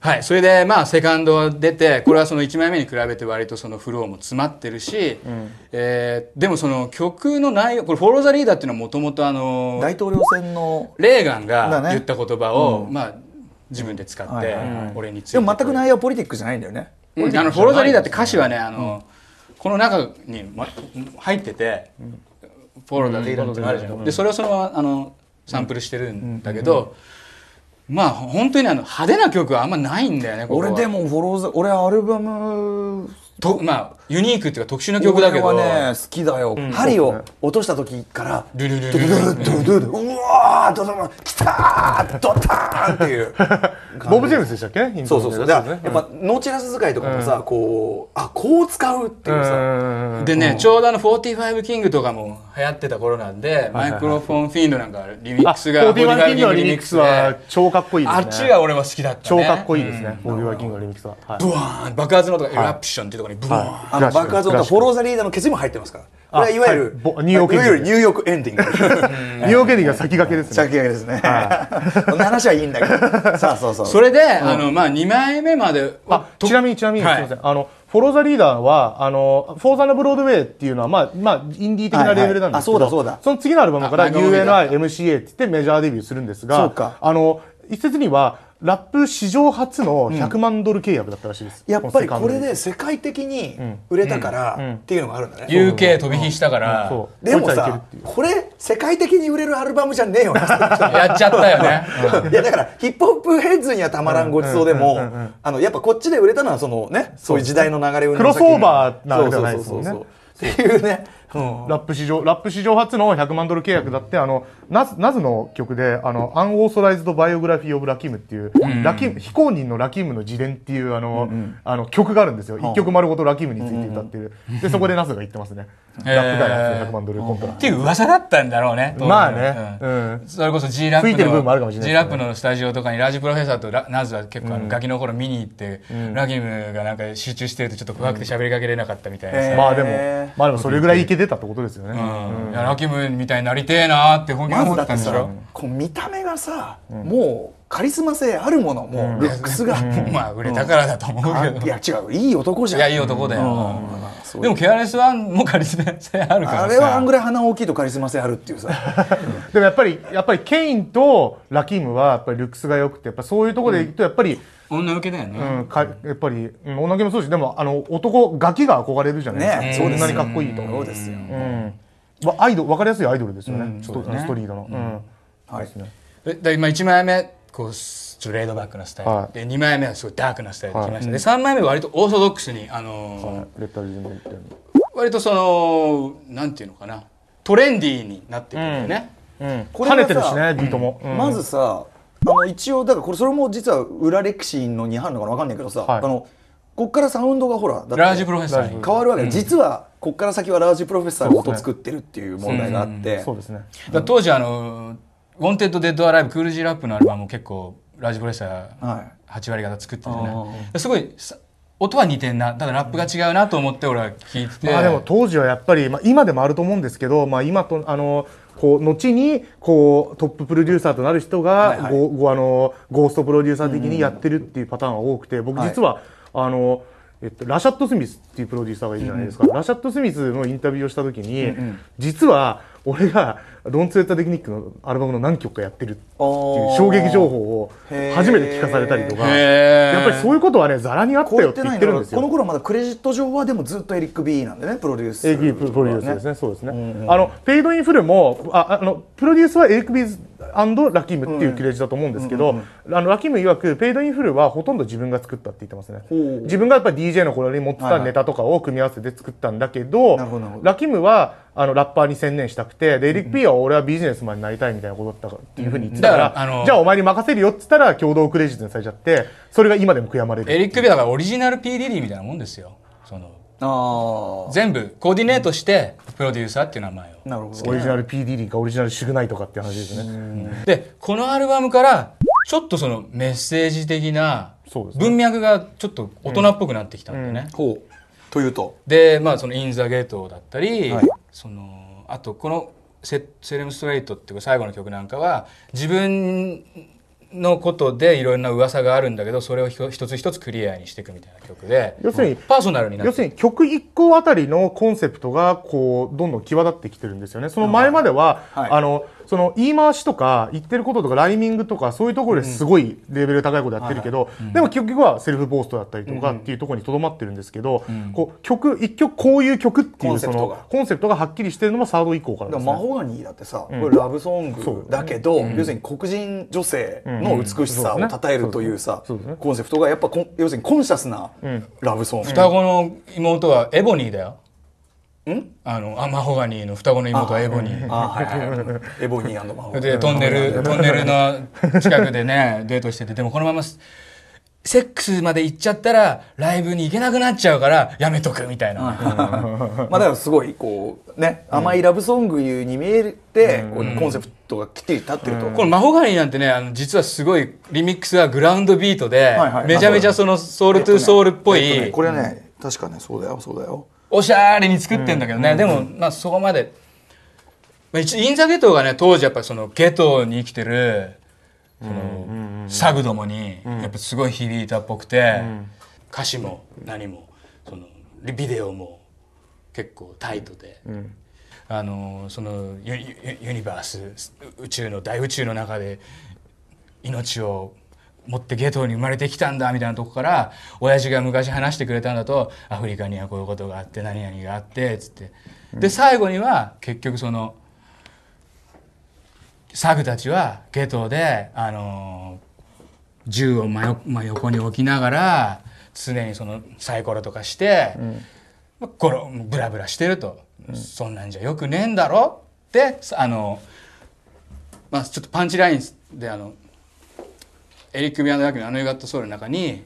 はい、それでまあセカンドは出てこれはその1枚目に比べて割とそのフローも詰まってるし、うん、えー、でもその曲の内容これ「フォロー・ザ・リーダー」っていうのはもともとあの大統領選のレーガンが言った言葉を、ね、まあ、自分で使って、俺について、でも全く内容はポリティックじゃないんだよね、うん、あのフォロー・ザ・リーダーって歌詞はねあの、この中に、ま、入ってて、フォロだテイラーだあるじゃん、でそれをそのままあのサンプルしてるんだけど、まあ本当にあの派手な曲はあんまないんだよね俺でもフォローズ俺アルバムとまあユニークっていうか特殊な曲だけどね好きだよ、うん、針を落とした時からドゥルルルルドゥルルルうわードドンきたドターンっていうボブ・ジェームスでしたっけそうそうそうだからやっぱノーチラス使いとかもさこうあこう使うっていうさでねちょうどあの45キングとかも流行ってた頃なんでマイクロフォンフィードなんかリミックスが45キングのリミックスは超かっこいいですねあっちが俺は好きだった超かっこいいですね45キングのリミックスはブワーン爆発のとかエラプションっていうところにブワーンあの爆発音とフォローザリーダーの決意も入ってますから。これはいわゆる、はい、ニューヨークエンディング。ニューヨークエンディング。ニューヨークエンディングが先駆けですね。先駆けですね。そ んな話はいいんだけど。さあ、そうそう。それで、あの、まあ、2枚目まで。あ、ちなみに、ちなみに、すみません。あの、フォローザリーダーは、あの、フォーザ・ラ・ブロードウェイっていうのは、まあ、まあ、インディー的なレベルなんですけど、はいはい、そうだそうだ。その次のアルバムから UNI、MCA って言ってメジャーデビューするんですが、そうか。あの、一説には、ラップ史上初の100万ドル契約だったらしいです、うん、やっぱりこれで世界的に売れたから、っていうのがあるんだね、UK 飛び火したから、でもさこれ世界的に売れるアルバムじゃねえよなやっちゃったよね、いやだからヒップホップヘッズにはたまらんごちそうでも、あのやっぱこっちで売れたのはそのねそういう時代の流れをクロスオーバーなわけじゃないですもんねっていうねラップ史上ラップ史上初の100万ドル契約だってあのナズナズの曲であの「アンオーソライズド・バイオグラフィー・オブ・ラキム」っていう、ラキム、非公認のラキムの自伝っていうあのあの曲があるんですよ、一曲丸ごとラキムについて歌ってる、でそこでナズが言ってますね。えラップが100万ドルコントラ、えー、っていう噂だったんだろうねまあね、うん、それこそ G ラップのいてる部分もあるかもしれない、ね、G ラップのスタジオとかにラジプロフェッサーとナズは結構、うん、ガキの頃見に行って、うん、ラギムがなんか集中してるとちょっと怖くて喋りかけれなかったみたいな、うんえー、まあでもまあでもそれぐらいイけてたってことですよね、うんラギムみたいになりてえなーって本気で思ったんでしょ、ま、見た目がさ、もうカリスマ性あるものもルックスが、うん、まあ売れたからだと思うけど、うん、いや違ういい男じゃんいやいい男だよ、うんでもケアレスワンもカリスマ性あるからあれはあんぐらい鼻大きいとカリスマ性あるっていうさ でもやっぱりやっぱりケインとラキームはやっぱりルックスが良くてやっぱそういうところでいくとやっぱり、うん女受けだよね、うん、かやっぱり、うん、女受けもそうしでもあの男ガキが憧れるじゃないですか、ね、そんなにかっこいいとそうですよ、うんアイドル、わかりやすいアイドルですよねうん、ちょっとねストリートの、うん、はい、ね、今1枚目こうちょっとレードバックなスタイル、はい、で2枚目はすごいダークなスタイルできました、はい、で3枚目は割とオーソドックスに、あのー、割とそのなんていうのかなトレンディーになってくるんよね、うんうん、これね、うん、まずさあの一応だからこれそれも実は裏歴史の2班のか分かんないけどさ、はい、あのこっからサウンドがほらラージプロフェッサーに変わるわけ、うん、実はこっから先はラージプロフェッサーが音作ってるっていう問題があって、そうすね、当時あの「ウォンテッド・デッド・アライブ」クールジー・ラップのアルバムも結構ラジコレシャー8割方作ってすごい音は似てんなただラップが違うなと思って俺は聞いて、まあ、でも当時はやっぱり、まあ、今でもあると思うんですけど、まあ、今とあのこう後にこうトッププロデューサーとなる人が、はいはい、ごごあのゴーストプロデューサー的にやってるっていうパターンが多くて僕実は、はい、あのえっと、ラシャット・スミスっていうプロデューサーがいるじゃないですか、うん、ラシャット・スミスのインタビューをした時に、うんうん、実は俺がロン・ツェータ・デキニックのアルバムの何曲かやってるっていう衝撃情報を初めて聞かされたりとかやっぱりそういうことはねざらにあったよって言ってるんですよこの頃まだクレジット上はでもずっとエリック・ビーなんでねプロデュース、エリック・プロデュースですねそうですね、あのフェイド・イン・フルもああのプロデュースはエリック・ビーズラキムっていうクレジだと思うんですけど、うんうん、あのラキム曰くペイド・イン・フルはほとんど自分が作ったって言ってますね自分がやっぱ DJ の頃に持ってたネタとかを組み合わせて作ったんだけど、はいはい、ラキムはあのラッパーに専念したくてでエリック・ピーは俺はビジネスマンになりたいみたいなことだったっていうふうに言ってたから,、じゃあお前に任せるよっつったら共同クレジットにされちゃってそれが今でも悔やまれるエリック・ピーだからオリジナル P・ ディリーみたいなもんですよそのあ全部コーディネートしてプロデューサーっていう名前をなるほどオリジナル PDD かオリジナルシグナイとかって話ですねでこのアルバムからちょっとそのメッセージ的な文脈がちょっと大人っぽくなってきたんでね、うんうん、というとでまあその「イン・ザ・ゲート」だったり、はい、そのあとこのセ「セレムストレイト」っていう最後の曲なんかは自分のことでいろんな噂があるんだけどそれを一つ一つクリアにしていくみたいな曲で要するにパーソナルになる要するに曲一個あたりのコンセプトがこうどんどん際立ってきてるんですよねその前までは、うんはい、あの、はいその言い回しとか言ってることとかライミングとかそういうところですごいレベル高いことやってるけど、うん、でも結局はセルフボーストだったりとかっていうところにとどまってるんですけど、うん、こう曲一曲こういう曲っていうそのコンセプトがはっきりしてるのもサード以降からです、ね、魔法ガニーだってさこれラブソングだけど、要するに黒人女性の美しさを称えるというさ、コンセプトがやっぱ要するにコンシャスなラブソング、双子の妹はエボニーだよあのあマホガニーの双子の妹エボニーあ、はいはい、エボニーマホガニーでトンネルトンネルの近くでねデートしててでもこのままセックスまで行っちゃったらライブに行けなくなっちゃうからやめとくみたいな、うん、まあだからすごいこうね、甘いラブソングに見えて、うコンセプトがきっちり立ってると、この「マホガニ」なんてねあの実はすごいリミックスはグラウンドビートで、めちゃめちゃそのソウルトゥーソウルっぽい、えっとね、これね確かねそうだよそうだよおしゃれに作ってんだけどね、うん、でも、まあ、そこまで、まあ、インザゲトがね当時やっぱそのゲトに生きてるその、サグどもにやっぱすごい響いたっぽくて、歌詞も何もそのビデオも結構タイトで。あのそのユユニバース宇宙の大宇宙の中で命を持ってゲトに生まれてきたんだみたいなとこから親父が昔話してくれたんだとアフリカにはこういうことがあって何々があってつってで最後には結局そのサグたちはゲトであの銃を真横に置きながら常にそのサイコロとかして、うん、ゴロブラブラしてると、うん、そんなんじゃよくねえんだろってあの、まあ、ちょっとパンチラインであのエリック・ビアンド・ラクのあの You Got s o の中に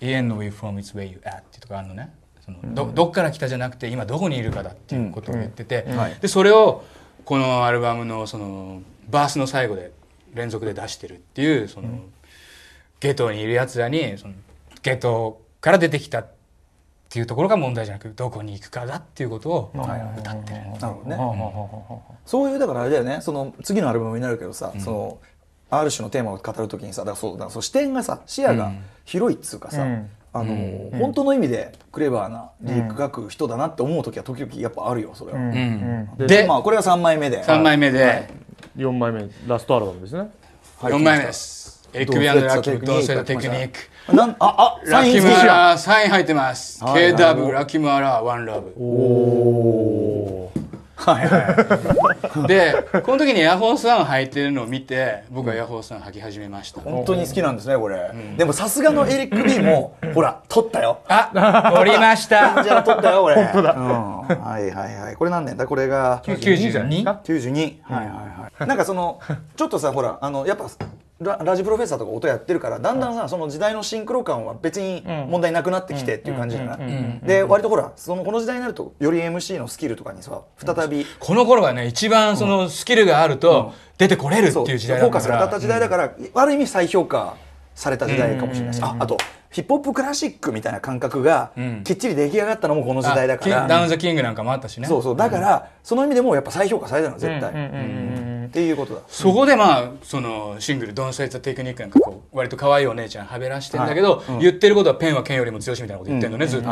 You ain't no way from its way you at ってとこあるのねそのどどっから来たじゃなくて今どこにいるかだっていうことを言ってて、はい、でそれをこのアルバムのそのバースの最後で連続で出してるっていうその、ゲトにいるやつらにそのゲトから出てきたっていうところが問題じゃなくどこに行くかだっていうことを歌ってる、ねうん、そういうだからあれだよねその次のアルバムになるけどさ、うん、そのある種のテーマを語るときにさだからそうだからそう視点がさ視野が広いっつうかさ、うんあの、うん、本当の意味でクレバーなリーク書く人だなって思う時は時々やっぱあるよそれは、うんうん、でまあこれが3枚目で3枚目で、はい、4枚目ラストアルバムですね、はい、4枚目ですエリック・ビアンド・ラキム同性のテクニックなんああラキムアラサイン入ってます、はい、KW ラキムアラワンラブおおはいはい、でこの時にヤホーワン履いてるのを見て僕はヤホーワン履き始めました、本当に好きなんですねこれ、うん、でもさすがのエリック・ビーも、ほら取ったよあ取りましたじゃあ取ったよこれ本当だ、うん、はいはいはいこれ何年だこれが92 92はいはいはいなんかそのちょっとさほらあのやっぱラジプロフェッサーとか音やってるからだんだんさ、その時代のシンクロ感は別に問題なくなってきてっていう感じじなで割とほらそのこの時代になるとより MC のスキルとかにさ再び、この頃がね一番そのスキルがあると出てこれるっていう時代だから、うん、フォーカスが当たった時代だから、ある意味再評価された時代かもしれないし、ああとヒップホップクラシックみたいな感覚がきっちり出来上がったのもこの時代だから、うん、ダウン・ザ・キングなんかもあったしねそうそうだから、その意味でもやっぱ再評価されたの絶対、っていうことだそこでまあそのシングル「ドン・いイはテクニック」なんかこう割と可愛いお姉ちゃんはべらしてんだけど、言ってることはペンは剣よりも強しみたいなこと言ってるのね、ずっと、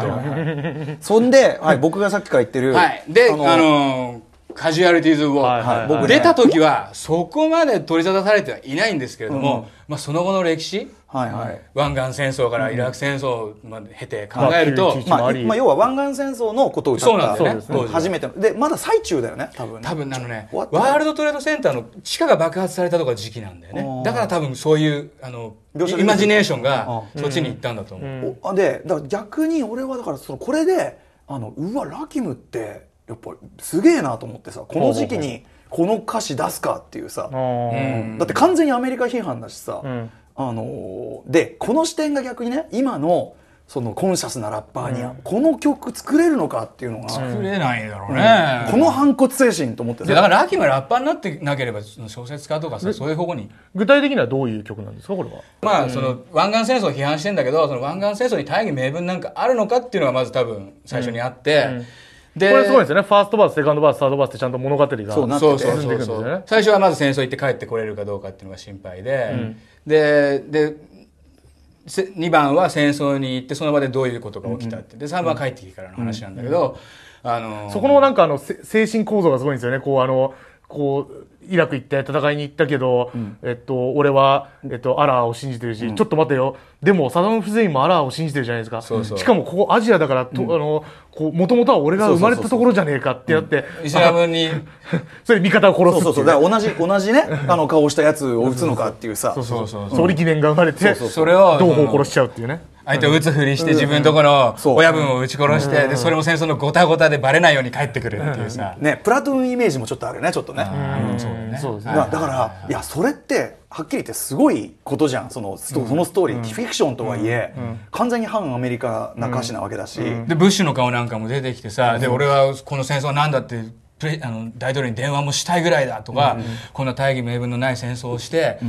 そんで、はい、僕がさっきから言ってる、はい、であのカジュアリティーズ・ウォー僕出た時はそこまで取り沙汰されてはいないんですけれども、まあ、その後の歴史、はいはい、湾岸戦争からイラク戦争まで経て考えると、まあまあ、要は湾岸戦争のことを歌ったそうなんですね初めてでまだ最中だよね多分多分あのねワールドトレードセンターの地下が爆発されたとか時期なんだよねだから多分そういうあのイマジネーションがそっちに行ったんだと思う、でだから逆に俺はだからそのこれであのうわラキムってやっぱすげえなと思ってさこの時期にこの歌詞出すかっていうさ、だって完全にアメリカ批判だしさ、うん、あのー、でこの視点が逆にね今のそのコンシャスなラッパーにこの曲作れるのかっていうのが作れないだろうね、うん、この反骨精神と思ってだから秋がラッパーになってなければ小説家とかさそういう方向に具体的にはどういう曲なんですかこれはまあ、うん、その湾岸戦争を批判してんだけどその湾岸戦争に大義名分なんかあるのかっていうのがまず多分最初にあって、でこれすごいですよねファーストバースセカンドバースサードバースってちゃんと物語が進んでいるんですよね最初はまず戦争行って帰ってこれるかどうかっていうのが心配で、うん、でで2番は戦争に行ってその場でどういうことが起きたって、で3番は帰ってきてからの話なんだけど、あのー、そこのなんかあの精神構造がすごいんですよねこうあのこうイラク行って戦いに行ったけど、うん、えっと、俺は、えっと、アラーを信じてるし、うん、ちょっと待てよでもサダム・フセインもアラーを信じてるじゃないですかしかもここアジアだからもともとは俺が生まれたところじゃねえかってやって、イスラムに それ味方を殺す、ね、そうそうそう同じ同じねあの顔したやつを撃つのかっていうさそうそうそうそう、う総理記念が生まれて同胞を殺しちゃうっていうね。相手を撃つふりして自分のとこの親分を撃ち殺してでそれも戦争のごたごたでバレないように帰ってくるっていうさねプラトゥーンイメージもちょっとあるねちょっとねそうだからいやそれってはっきり言ってすごいことじゃんそのそのストーリー、うん、フィクションとはいえ、うん、完全に反アメリカな歌詞なわけだし、うん、でブッシュの顔なんかも出てきてさ、で俺はこの戦争なんだってあの大統領に電話もしたいぐらいだとか、こんな大義名分のない戦争をして、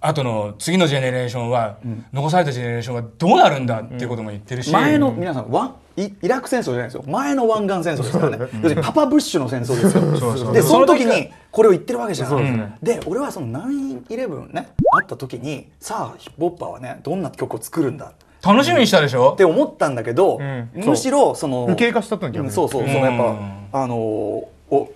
後の次のジェネレーションは、うん、残されたジェネレーションはどうなるんだっていうことも言ってるし、前の皆さんワイイラク戦争じゃないですよ前の湾岸戦争ですからね、要するにパパブッシュの戦争ですよそうそうでその時にこれを言ってるわけじゃないで,、ね、で俺はそのレブンねあった時にさあヒップホッパーはねどんな曲を作るんだ楽しみにしたでしょ、って思ったんだけど、うん、むしろその経過したんじゃ、うん、そうそうそう、やっぱあのお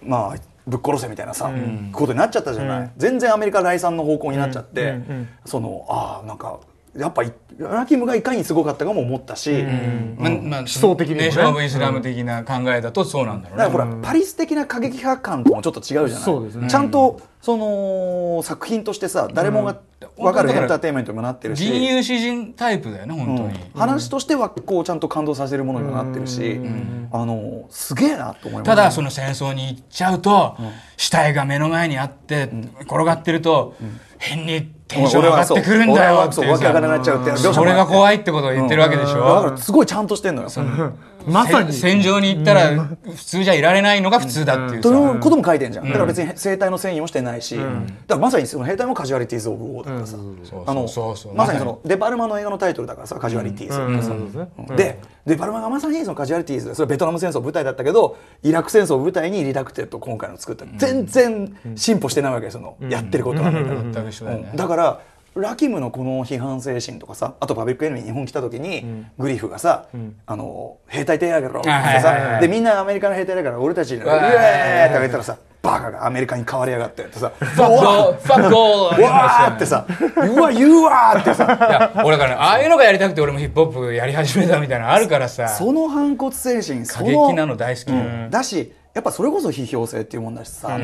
まあぶっ殺せみたいなさ、うん、ことになっちゃったじゃない、うん、全然アメリカ第三の方向になっちゃって、うん、そのああなんかやっぱラキムがいかにすごかったかも思ったし、うんまあまあ、思想的に、ね、ネーション・オブ・イスラム的な考えだとそうなんだろうねだからほら、パリス的な過激派感ともちょっと違うじゃない、ね、ちゃんとその作品としてさ誰もが分かるエンターテインメントにもなってるし吟詩人タイプだよね本当に、うん、話としてはこうちゃんと感動させるものにもなってるし、あのすげえなと思います、ただその戦争に行っちゃうと、死体が目の前にあって、転がってると、変にテンション上がってくるんだよっていうさなっちゃうってそれが怖いってことを言ってるわけでしょ、だからすごいちゃんとしてんのよまさに戦場に行ったら普通じゃいられないのが普通だっていうということも書いてんじゃんだから別に生体の繊維もしてないし、だからまさにその兵隊もカジュアリティーズ・オブ・オーだからさまさにそのデパルマの映画のタイトルだからさカジュアリティーズででパルマがまさにそのカジュアリティーズそれベトナム戦争舞台だったけどイラク戦争を舞台にリダクテッド今回の作った、全然進歩してないわけですうん、やってることは、うんだからラキムのこの批判精神とかさあとパブリックエネミー日本来た時に、グリフがさ、あの兵隊手上げろってさ、でみんなアメリカの兵隊だから俺たちに「うえー!」って言げたらさ「バカがアメリカに変わりやがってってさ「ファッゴーファッゴー」わーってさ「うわ言うわ」ってさ 俺から、ね、ああいうのがやりたくて俺もヒップホップやり始めたみたいなのあるからさその反骨精神過激なの大好き、だしやっぱそれこそ批評性っていうもんだしさ、あ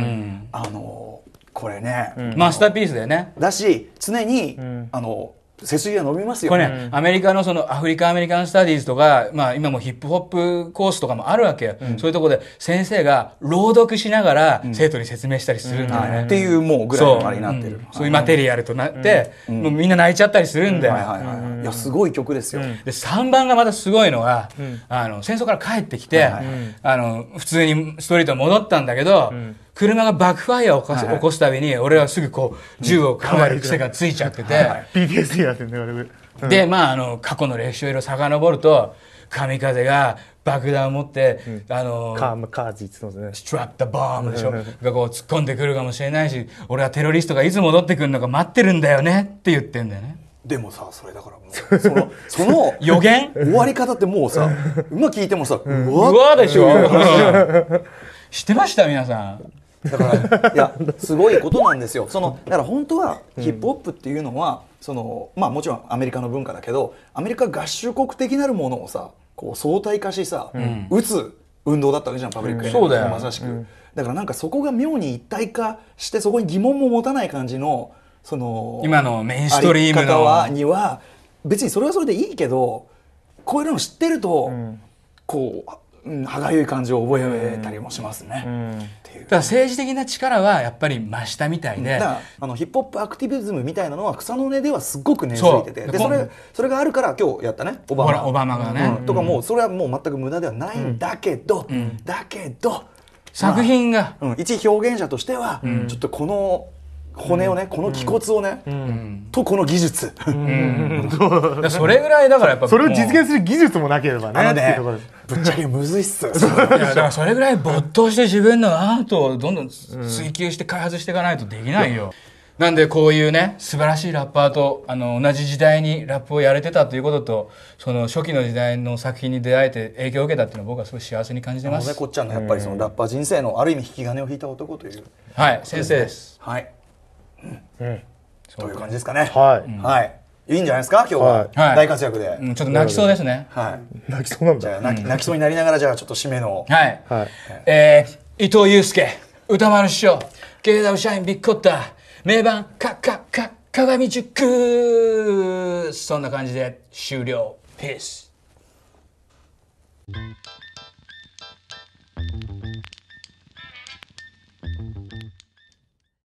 のこれね、マスターピースだよねだし常に、あの背筋は伸びますよ、ね、これね、アメリカのそのアフリカアメリカンスタディーズとか、まあ今もヒップホップコースとかもあるわけよ。うん、そういうところで先生が朗読しながら生徒に説明したりするんだよね。うんうん、っていうもうぐらいのあれになってる。そういうマテリアルとなって、もうみんな泣いちゃったりするんだよ。はいはいはい。いや、すごい曲ですよ。で、3番がまたすごいのが、あの、戦争から帰ってきて、あの、普通にストリート戻ったんだけど、車がバックファイアを起こすはい、起こすたびに俺はすぐこう銃を構える癖がついちゃってて、PTSD やってねん、でまああの過去の歴史をいろいろ遡ると神風が爆弾を持って、うん、あのカームカーズねストラップ・バームでしょがこう突っ込んでくるかもしれないし俺はテロリストがいつ戻ってくるのか待ってるんだよねって言ってんだよねでもさそれだからもうその その予言終わり方ってもうさ今 聞いてもさ、うん、うわうわでしょ 知ってました皆さんだからいやすごいことなんですよそのだから本当はヒップホップっていうのは、そのまあ、もちろんアメリカの文化だけどアメリカ合衆国的なるものをさこう相対化しさ、打つ運動だったわけじゃんパブリックエネルギー、まさしく、だからなんかそこが妙に一体化してそこに疑問も持たない感じのその今のメインストリームのはには別にそれはそれでいいけどこういうの知ってると、こう歯がゆい感じを覚えたりもしますね。うんうん、だから政治的な力はやっぱり増したみたいで、あのヒップホップアクティビズムみたいなのは草の根ではすごく根付いててでそれそれがあるから今日やったねオバマオバマがね、うん、とかもうそれはもう全く無駄ではないんだけど、だけど作品が、まあ、一表現者としては、ちょっとこの骨をねこの気骨をね、とこの技術、それぐらいだからやっぱそれを実現する技術もなければねぶっちゃけむずいっすだからそれぐらい没頭して自分のアートをどんどん追求して開発していかないとできないよ、なんでこういうね素晴らしいラッパーとあの同じ時代にラップをやれてたということとその初期の時代の作品に出会えて影響を受けたっていうのは僕はすごい幸せに感じてます。こっちゃんのやっぱりそのラッパー人生のある意味引き金を引いた男という、はい先生です。はいという感じですかね。はい、はいいいんじゃないですか今日は、大活躍で、ちょっと泣きそうですねはい泣きそうなんだ泣きそうになりながらじゃあちょっと締めのはい、はえ伊藤祐介歌丸師匠芸 w 社員ビッコッタ名盤カッカッカッ鏡塾そんな感じで終了ピース